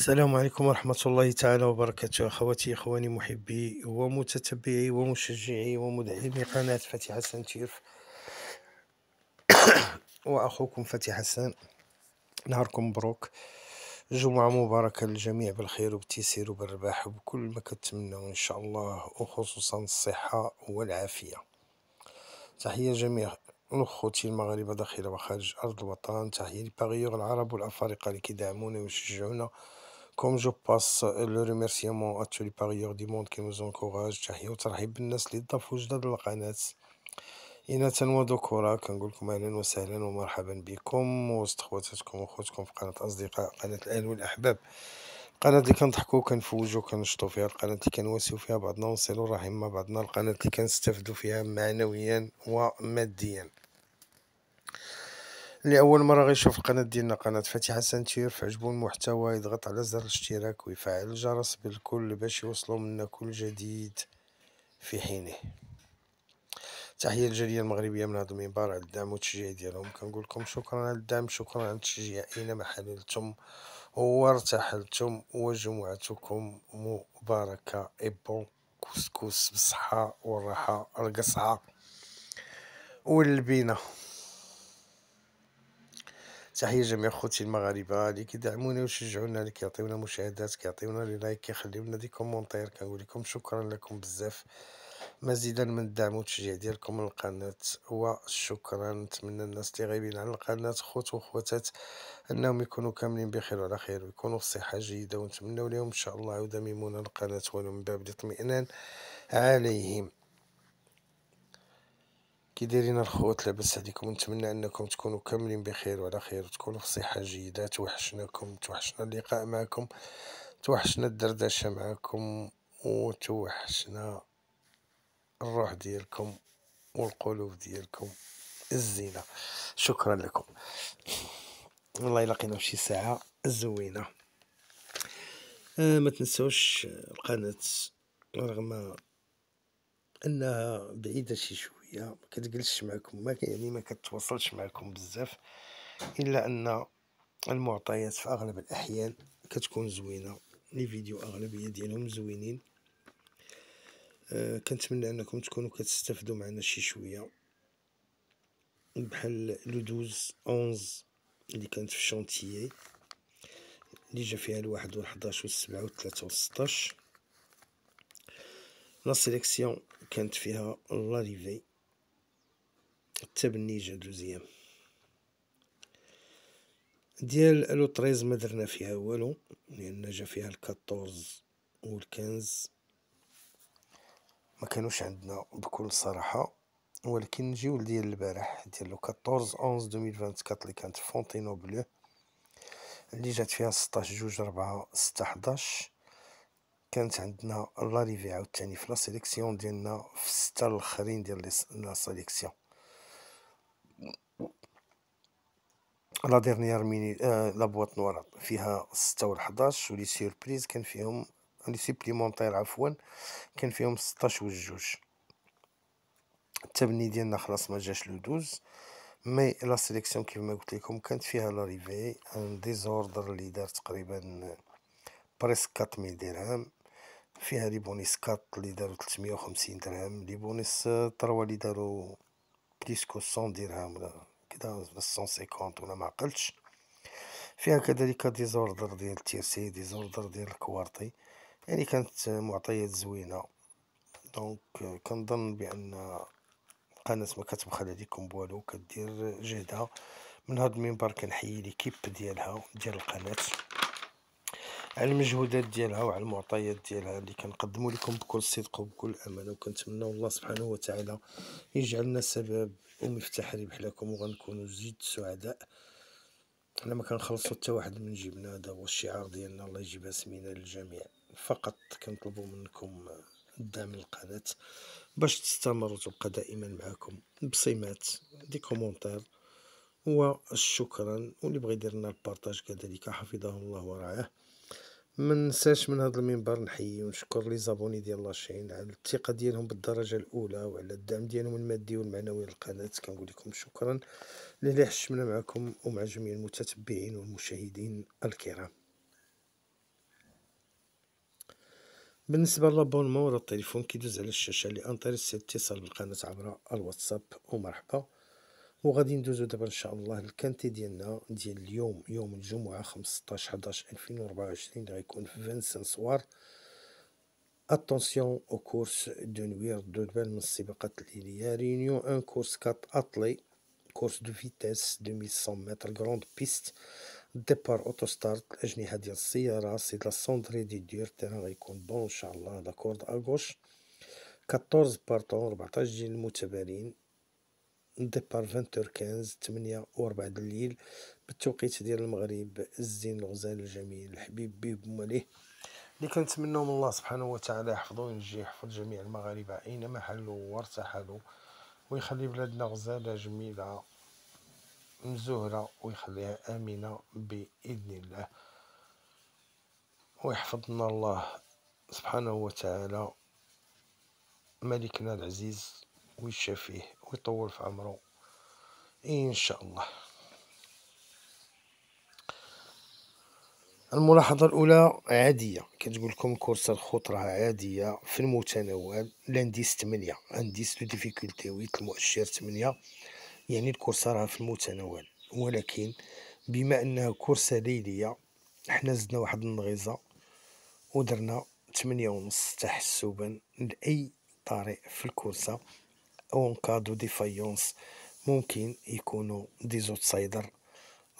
السلام عليكم ورحمة الله تعالى وبركاته أخواتي إخواني محبي ومتتبعي ومشجعي ومدعمي قناة فتي حسن تيرف وأخوكم فتي حسن نهاركم مبروك جمعة مباركة للجميع بالخير وبالتيسير وبالرباح وبكل ما كتمنوا إن شاء الله وخصوصا الصحة والعافية تحية جميع أخوتي المغاربة داخل وخارج أرض الوطن تحية لباغيوغ العرب والأفارقة اللي كيدعمونا ويشجعونا كوم جو باس لو ريميرسيمون اتولي باريور دي موند كي نوز انكوراج تحيه وترحيب بالناس اللي ضافوا جداد للقناه إناة وذكورا كنقول لكم أهلا وسهلا ومرحبا بكم وسط خواتاتكم وخوتكم في قناة أصدقاء قناة الأهل والأحباب القناة اللي كنضحكو وكنفوجو كنشطو فيها القناة اللي كنواسيو فيها بعضنا ونصلو الرحم مع بعضنا القناة اللي كنستافدو فيها معنويا وماديا اللي يعني اول مره غيشوف القناه ديالنا قناه فاتحه سنتير فعجبو المحتوى يضغط على زر الاشتراك ويفعل الجرس بالكل باش يوصلو منا كل جديد في حينه تحيه للجاليه المغربيه من هذا المنبر على الدعم والتشجيع ديالهم كنقول لكم شكرا على الدعم شكرا على التشجيع اينما حللتم وارتحلتم وجمعتكم مباركه بون كوسكوس بالصحه والراحه القصعه والبينه تحيه جميع خوتي المغاربه اللي كيدعمونا ويشجعونا اللي كيعطيونا مشاهدات كيعطيونا لي لايك كيخليو لنا دي كومونتير كنقول لكم شكرا لكم بزاف مزيدا من الدعم والتشجيع ديالكم للقناه وشكرا نتمنى الناس اللي غايبين على القناه خوت وخواتات انهم يكونوا كاملين بخير وعلى خير ويكونوا في صحه جيده ونتمنوا لهم ان شاء الله عوده ميمونه القناه ولو من باب الاطمئنان عليهم كي دايرين الخوت لاباس عليكم نتمنى انكم تكونوا كاملين بخير وعلى خير وتكونوا في صحه جيده توحشناكم توحشنا اللقاء معكم توحشنا الدردشه معكم وتوحشنا الروح ديالكم والقلوب ديالكم الزينه شكرا لكم والله الا لقينا شي ساعه زوينه آه ما تنسوش القناه رغم انها بعيده شي شويه شويه ما كتجلسش معكم ما يعني ما كتواصلش معكم بزاف الا ان المعطيات في اغلب الاحيان كتكون زوينه لي فيديو اغلبيه ديالهم زوينين آه، كنتمنى انكم تكونوا كتستافدوا معنا شي شويه بحال لو 12 11 اللي كانت في الشونتيي اللي جا فيها الواحد والحداش والسبعة و والسطاش لا سيليكسيون كانت فيها لاريفي التبني جادوزيام ديال لو تريز ما درنا فيها والو لان جا فيها الكاتورز والكنز ما كانوش عندنا بكل صراحه ولكن نجيو ديال البارح ديال لو 14 11 2024 اللي كانت فونتينو بلو اللي جات فيها 16 جوج 4 6 11 كانت عندنا لاريفي عاوتاني في لا سيليكسيون ديالنا في 6 الاخرين ديال لا سيليكسيون لا ديرنيير ميني آه، لا بواط نوار فيها ستة و 11 ولي سيربريز كان فيهم لي سيبليمونتير عفوا كان فيهم 16 و الجوج التبني ديالنا خلاص ما جاش لو 12 مي لا سيليكسيون كيما قلت لكم كانت فيها لا ريفي ان ديزوردر اللي دار تقريبا بريسك 4000 درهم فيها لي بونيس 4 اللي دارو 350 درهم آه، لي بونيس 3 اللي دارو بليسكو 100 درهم ولا كدا ولا 150 ولا ما عقلتش فيها كذلك ديزوردر ديال التيرسي ديزوردر ديال الكوارتي يعني كانت معطيات زوينه دونك كنظن بان قناه ما كتبخل عليكم بوالو كدير جهدها من هاد المنبر كنحيي ليكيب ديالها ديال القناه على المجهودات ديالها وعلى المعطيات ديالها اللي كنقدموا لكم بكل صدق وبكل امانه وكنتمنى الله سبحانه وتعالى يجعلنا سبب ومفتاح ربح لكم وغنكونوا زيد سعداء حنا ما كنخلصوا حتى واحد من جيبنا هذا هو الشعار ديالنا الله يجيب اسمينا للجميع فقط كنطلبوا منكم الدعم للقناه باش تستمر وتبقى دائما معكم بصيمات دي كومونتير وشكرا واللي بغى يدير لنا البارطاج كذلك حفظه الله ورعاه ما ننساش من هذا المنبر نحيي ونشكر لي زابوني ديال لاشين على الثقه ديالهم بالدرجه الاولى وعلى الدعم ديالهم المادي والمعنوي للقناه كنقول لكم شكرا للي حشمنا معكم ومع جميع المتتبعين والمشاهدين الكرام بالنسبه للابونمون ولا التليفون كيدوز على الشاشه لان الاتصال بالقناه عبر الواتساب ومرحبا وغادي ندوزو دابا ان شاء الله الكانتي ديالنا ديال اليوم يوم الجمعه 15 11 2024 غيكون في فانسان سوار اتونسيون او كورس دو نوير دو بال من السباقات الليليه ريونيون ان كورس كات اطلي كورس دو فيتيس 2100 متر غروند بيست ديبار اوتو ستارت الاجنحه ديال السياره سي لا سوندري دي دور تيران غيكون بون ان شاء الله لاكورد اغوش 14 بارتون 14 ديال المتبارين الديبار كانز 8 و 4 الليل بالتوقيت ديال المغرب الزين الغزال الجميل الحبيب بيه بوماليه اللي كنتمناو من الله سبحانه وتعالى يحفظو وينجي يحفظ جميع المغاربه اينما حلوا وارتحلوا ويخلي بلادنا غزاله جميله مزهره ويخليها امنه باذن الله ويحفظنا الله سبحانه وتعالى ملكنا العزيز ويشاف ويطول في عمره ان شاء الله الملاحظة الأولى عادية كتقول لكم كورس الخط راه عادية في المتناول لانديس 8 انديس دو ديفيكولتي ويت المؤشر 8 يعني الكورسة راه في المتناول ولكن بما أنها كورسة ليلية حنا زدنا واحد النغيزة ودرنا 8 ونص تحسبا لأي طريق في الكورسة ونكادو دي فايونس ممكن يكونوا دي زوتسايدر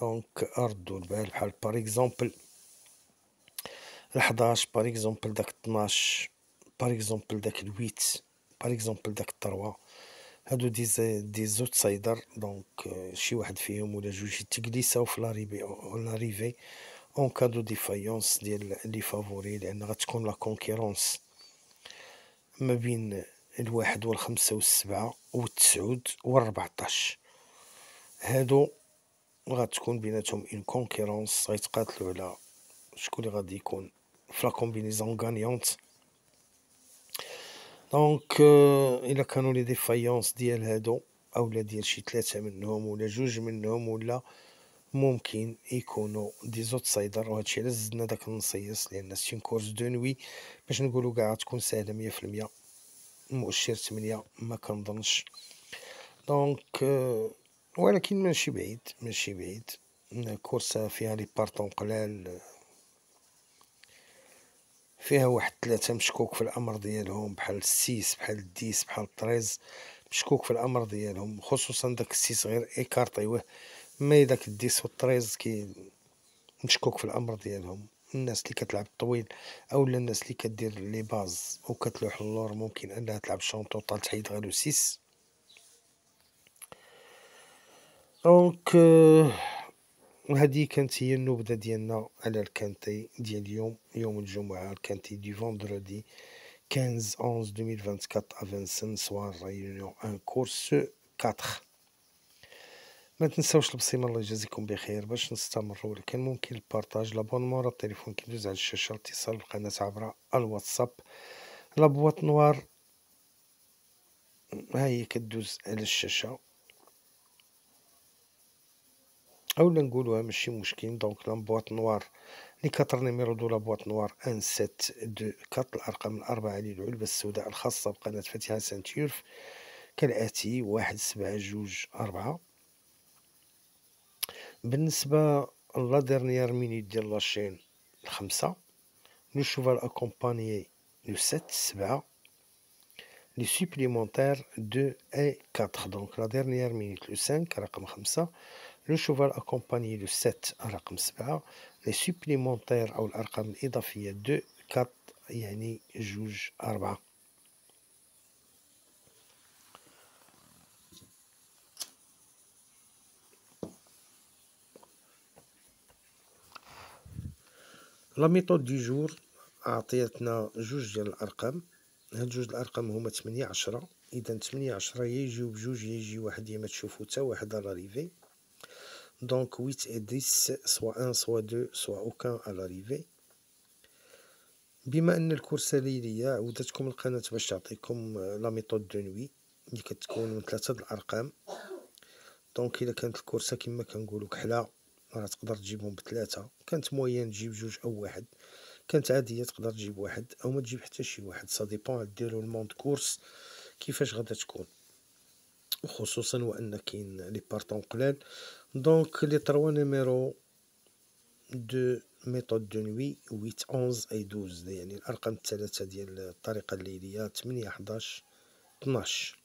دونك ردوا البال بحال باريكزومبل اكزومبل 11 باغ اكزومبل داك 12 باريكزومبل اكزومبل داك 8 باغ اكزومبل داك 3 هادو دي دي زوتسايدر دونك شي واحد فيهم ولا جوج يتكليساو في لاريبي لاريفي اون كادو دي فايونس ديال لي فافوري لان غتكون لا كونكيرونس ما بين الواحد والخمسة والسبعة والتسعود والربعتاش هادو غتكون بيناتهم اون كونكيرونس غيتقاتلو على شكون اللي غادي يكون في لا كومبينيزون غانيونت دونك الا كانوا لي ديفايونس ديال هادو اولا ديال شي ثلاثه منهم ولا جوج منهم ولا ممكن يكونوا دي زوت سايدر وهادشي علاش زدنا داك النصيص لان سي كورس دو نوي باش نقولوا كاع تكون سهله 100% مؤشر 8 ما كنظنش دونك آه، ولكن ماشي بعيد ماشي بعيد كورسة فيها لي بارطون قلال آه، فيها واحد ثلاثة مشكوك في الأمر ديالهم بحال السيس بحال الديس بحال الطريز مشكوك في الأمر ديالهم خصوصا داك السيس غير إيكارطيوه مي داك الديس والطريز كي مشكوك في الأمر ديالهم الناس اللي كتلعب طويل او الناس اللي كدير لي باز وكتلوح اللور ممكن انها تلعب شون توتال تحيد غير لو 6 دونك هذه آه، كانت هي النبذه ديالنا على الكانتي ديال اليوم يوم الجمعه الكانتي دي فوندردي 15 11 2024 افنسن سوار ريونيون ان كورس 4 ما تنساوش البصيمه الله يجازيكم بخير باش نستمروا كان ممكن البارطاج لابونمون راه التليفون كيدوز على الشاشه الاتصال بالقناه عبر الواتساب لابوات نوار ها هي كدوز على الشاشه اولا نقولوها ماشي مشكل دونك لابوات نوار لي كاتر نيميرو دو لابوات نوار ان سات دو كات الارقام الاربعه للعلبه السوداء الخاصه بقناه فاتحه سانتيرف كالاتي واحد سبعة جوج أربعة بالنسبة لا ديرنيير مينيت ديال لاشين الخمسة لو شوفال الاكومبانيي لو سات سبعة لي سوبليمونتير دو اي كاتخ دونك لا ديرنيير مينيت لو سانك رقم خمسة لو شوفال اكومباني لو سات رقم سبعة لي سوبليمونتير او الارقام الاضافية دو كات يعني جوج اربعة لا ميثود دي جور عطيتنا جوج ديال الارقام هاد جوج الارقام هما 8 10 اذا 8 10 يجيو بجوج يجي واحد يا ما تشوفو حتى واحد على لاريفي دونك 8 et 10 soit 1 soit 2 soit اوكان à l'arrivée بما ان الكورس ليليه عودتكم القناه باش تعطيكم لا ميثود دو نوي اللي كتكون من ثلاثه الارقام دونك الا كانت الكورسه كما كنقولوا كحله راه تقدر تجيبهم بثلاثة كانت موين تجيب جوج او واحد كانت عادية تقدر تجيب واحد او ما تجيب حتى شي واحد ساديبون ديرو الموند كورس كيفاش غادا تكون خصوصا وان كاين لي بارطون قلال دونك لي تروا نيميرو دو ميثود دو نوي 8 11 اي 12 يعني الارقام الثلاثه ديال الطريقه الليليه 8 11 12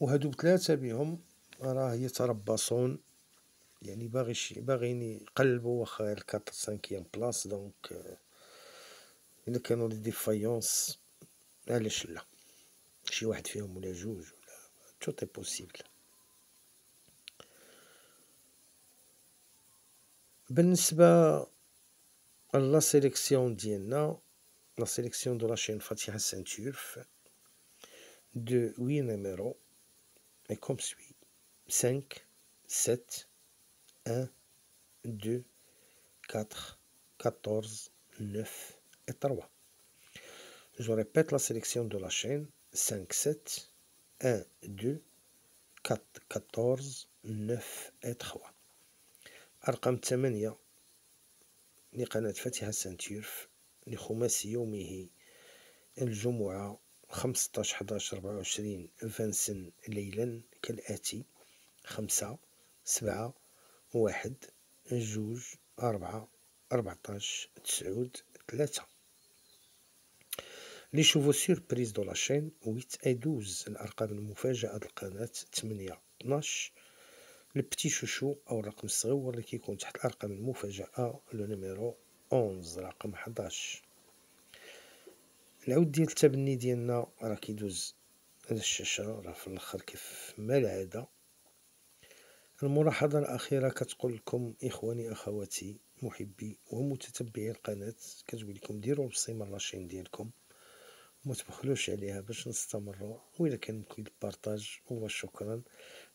وهادو بثلاثه بهم راه يتربصون يعني باغي باغيين يقلبوا واخا الكاتر سانكيام بلاص دونك آه، الا كانوا لي ديفايونس علاش لا شي واحد فيهم ولا جوج ولا توت بوسيبل بالنسبه لا سيليكسيون ديالنا لا سيليكسيون دو شين فاتيحه سانتيرف دو وي نيميرو اي كوم سوي 5, 7, 1, 2, 4, 14, 9 et 3. Je répète la sélection de la chaîne. 5, 7, 1, 2, 4, 14, 9 et 3. أرقام 8 لقناة فاتحة سانتيرف لخماس يومه الجمعة 15 11 24 فانسن ليلا كالآتي خمسة سبعة واحد جوج أربعة أربعتاش تسعود تلاتة لي شوفو سيربريز دو لاشين ويت أي دوز الأرقام المفاجأة د القناة تمنية طناش لبتي شوشو أو الرقم الصغير لي كيكون تحت الأرقام المفاجأة لو نيميرو أونز رقم حداش العود ديال التبني ديالنا راه كيدوز على الشاشة راه في الاخر كيف ما العادة الملاحظة الأخيرة كتقول لكم إخواني أخواتي محبي ومتتبعي القناة كتقول لكم ديروا البصيمة لاشين ديالكم وما تبخلوش عليها باش نستمروا الا كان يمكن البارطاج هو شكرا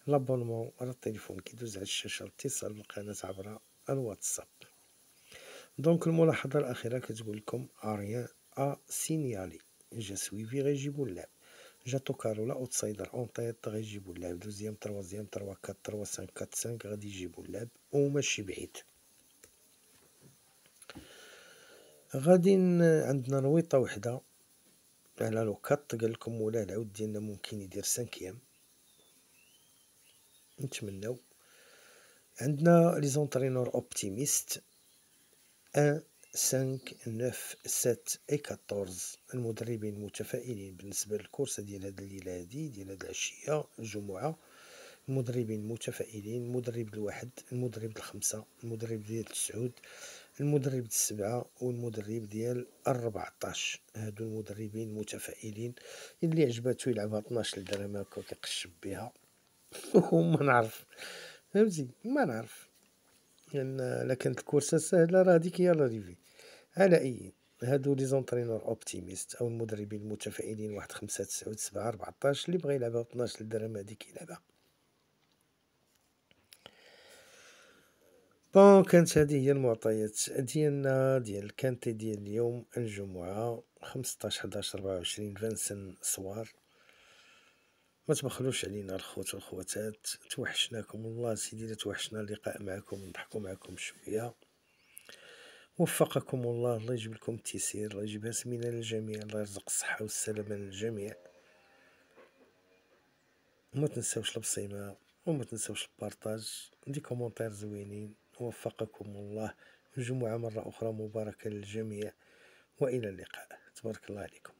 لابونمون على التليفون كيدوز على الشاشة الاتصال بالقناة عبر الواتساب دونك الملاحظة الأخيرة كتقول لكم أريان أ سينيالي جا سويفي غيجيبو اللعب جاتو كارولا اوت سايدر اون طيط غيجيبو اللعب دوزيام تروازيام تروا كات تروا سان كات سان غادي يجيبو اللعب وماشي بعيد غادي عندنا نويطة وحدة على لو كات قالكم ولا العود ديالنا ممكن يدير سانكيام نتمناو عندنا لي زونترينور اوبتيميست ان 5 9 7 اي 14 المدربين متفائلين بالنسبه للكورسه ديال هذه الليله هذه ديال هذه العشيه الجمعه المدربين متفائلين المدرب الواحد المدرب الخمسة المدرب ديال التسعود المدرب ديال السبعة والمدرب ديال ال14 هادو المدربين متفائلين اللي عجباتو يلعبها 12 درهم هكا كيقشب بها وما نعرف فهمتي ما نعرف لان لكن الكورسه سهله راه هذيك هي لا ريفي على اي هادو لي زونترينور اوبتيميست او المدربين المتفائلين واحد خمسة تسعود سبعة ربعطاش اللي بغى يلعبها ب 12 درهم هادي يلعبها بون كانت هذه هي المعطيات ديالنا ديال الكانتي ديال اليوم الجمعة 15 11 24 فانسن صوار ما تبخلوش علينا الخوت والخواتات توحشناكم والله سيدي توحشنا اللقاء معكم نضحكوا معكم شويه وفقكم الله الله يجيب لكم التيسير الله يجيبها سمينة للجميع الله يرزق الصحة والسلامة للجميع وما تنساوش البصيمة وما تنساوش البارطاج دي كومونتير زوينين وفقكم الله جمعة مرة أخرى مباركة للجميع وإلى اللقاء تبارك الله عليكم